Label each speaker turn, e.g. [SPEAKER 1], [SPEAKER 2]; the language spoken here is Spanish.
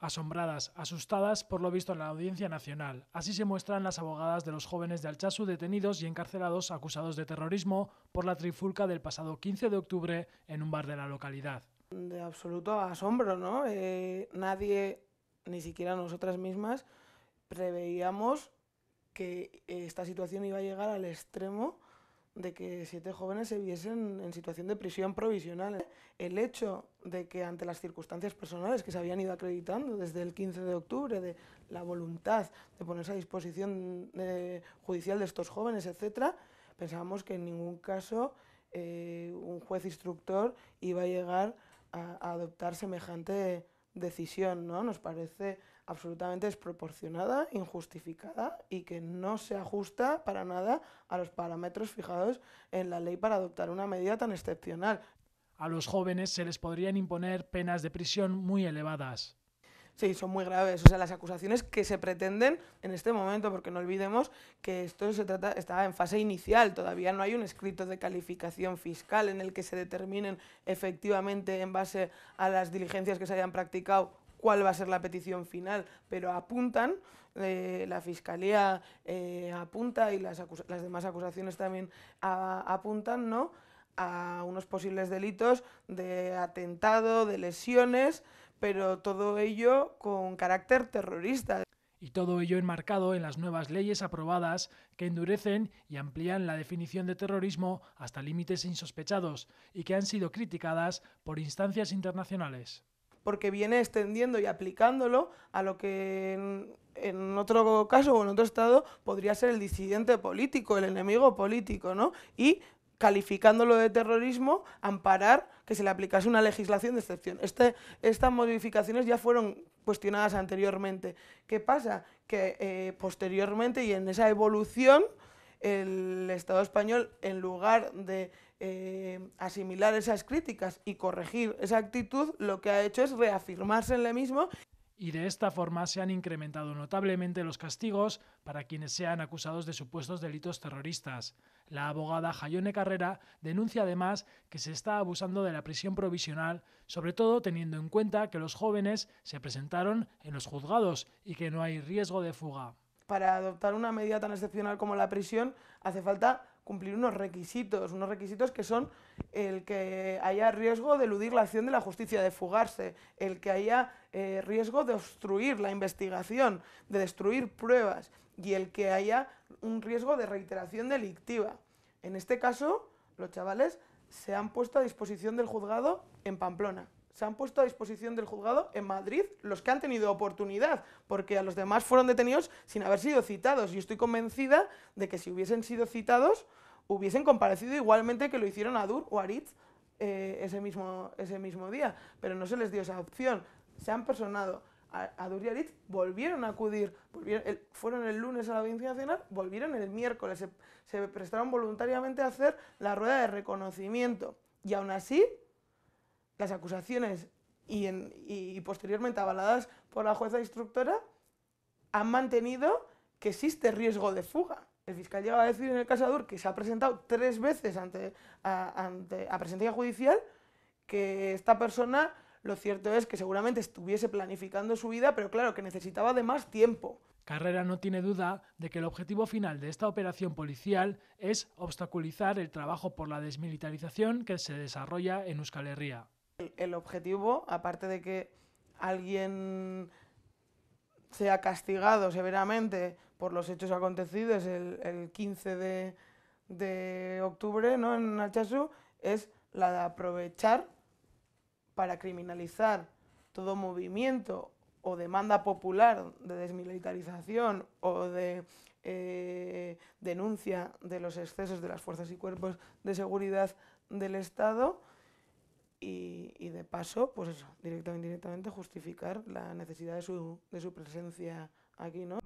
[SPEAKER 1] Asombradas, asustadas por lo visto en la audiencia nacional. Así se muestran las abogadas de los jóvenes de Alchazu detenidos y encarcelados acusados de terrorismo por la trifulca del pasado 15 de octubre en un bar de la localidad.
[SPEAKER 2] De absoluto asombro, ¿no? Eh, nadie, ni siquiera nosotras mismas, preveíamos que esta situación iba a llegar al extremo de que siete jóvenes se viesen en situación de prisión provisional. El hecho de que ante las circunstancias personales que se habían ido acreditando desde el 15 de octubre, de la voluntad de ponerse a disposición eh, judicial de estos jóvenes, etc., pensábamos que en ningún caso eh, un juez instructor iba a llegar a, a adoptar semejante decisión. ¿no? Nos parece absolutamente desproporcionada, injustificada y que no se ajusta para nada a los parámetros fijados en la ley para adoptar una medida tan excepcional.
[SPEAKER 1] A los jóvenes se les podrían imponer penas de prisión muy elevadas.
[SPEAKER 2] Sí, son muy graves. O sea, las acusaciones que se pretenden en este momento, porque no olvidemos que esto se trata, está en fase inicial, todavía no hay un escrito de calificación fiscal en el que se determinen efectivamente en base a las diligencias que se hayan practicado cuál va a ser la petición final, pero apuntan, eh, la Fiscalía eh, apunta y las, demás acusaciones también apuntan, ¿no?, a unos posibles delitos de atentado, de lesiones, pero todo ello con carácter terrorista.
[SPEAKER 1] Y todo ello enmarcado en las nuevas leyes aprobadas que endurecen y amplían la definición de terrorismo hasta límites
[SPEAKER 2] insospechados y que han sido criticadas
[SPEAKER 1] por instancias internacionales
[SPEAKER 2] porque viene extendiendo y aplicándolo a lo que en, otro caso o en otro estado podría ser el disidente político, el enemigo político, ¿no? Y calificándolo de terrorismo, amparar que se le aplicase una legislación de excepción. Este, estas modificaciones ya fueron cuestionadas anteriormente. ¿Qué pasa? Que eh, posteriormente y en esa evolución, el Estado español, en lugar de eh, asimilar esas críticas y corregir esa actitud, lo que ha hecho es reafirmarse en la mismo. Y de esta forma se han incrementado notablemente los castigos
[SPEAKER 1] para quienes sean acusados de supuestos delitos terroristas. La abogada Jayone Carrera denuncia además que se está abusando de la prisión provisional, sobre todo teniendo en cuenta que los jóvenes se presentaron en los juzgados y que no hay riesgo de fuga.
[SPEAKER 2] Para adoptar una medida tan excepcional como la prisión hace falta cumplir unos requisitos, unos requisitos que son el que haya riesgo de eludir la acción de la justicia, de fugarse, el que haya eh, riesgo de obstruir la investigación, de destruir pruebas y el que haya un riesgo de reiteración delictiva. En este caso, los chavales se han puesto a disposición del juzgado en Pamplona se han puesto a disposición del juzgado en Madrid los que han tenido oportunidad, porque a los demás fueron detenidos sin haber sido citados. Y estoy convencida de que si hubiesen sido citados, hubiesen comparecido igualmente que lo hicieron Adur o Ariz eh, ese, mismo, ese mismo día. Pero no se les dio esa opción. Se han personado. Adur y Ariz volvieron a acudir, fueron el lunes a la Audiencia Nacional, volvieron el miércoles, se, se prestaron voluntariamente a hacer la rueda de reconocimiento. Y aún así, las acusaciones y, posteriormente avaladas por la jueza instructora han mantenido que existe riesgo de fuga. El fiscal llega a decir en el Casador que se ha presentado tres veces ante a, presencia judicial que esta persona, lo cierto es que seguramente estuviese planificando su vida, pero claro, que necesitaba de más tiempo.
[SPEAKER 1] Carrera no tiene duda de que el objetivo final de esta operación policial es obstaculizar el trabajo por la desmilitarización que se desarrolla en Euskal Herria.
[SPEAKER 2] El, objetivo, aparte de que alguien sea castigado severamente por los hechos acontecidos el, 15 de, octubre en Nachasu, es la de aprovechar para criminalizar todo movimiento o demanda popular de desmilitarización o de eh, denuncia de los excesos de las fuerzas y cuerpos de seguridad del Estado y, de paso, pues eso, directamente justificar la necesidad de su, de su presencia aquí, ¿no?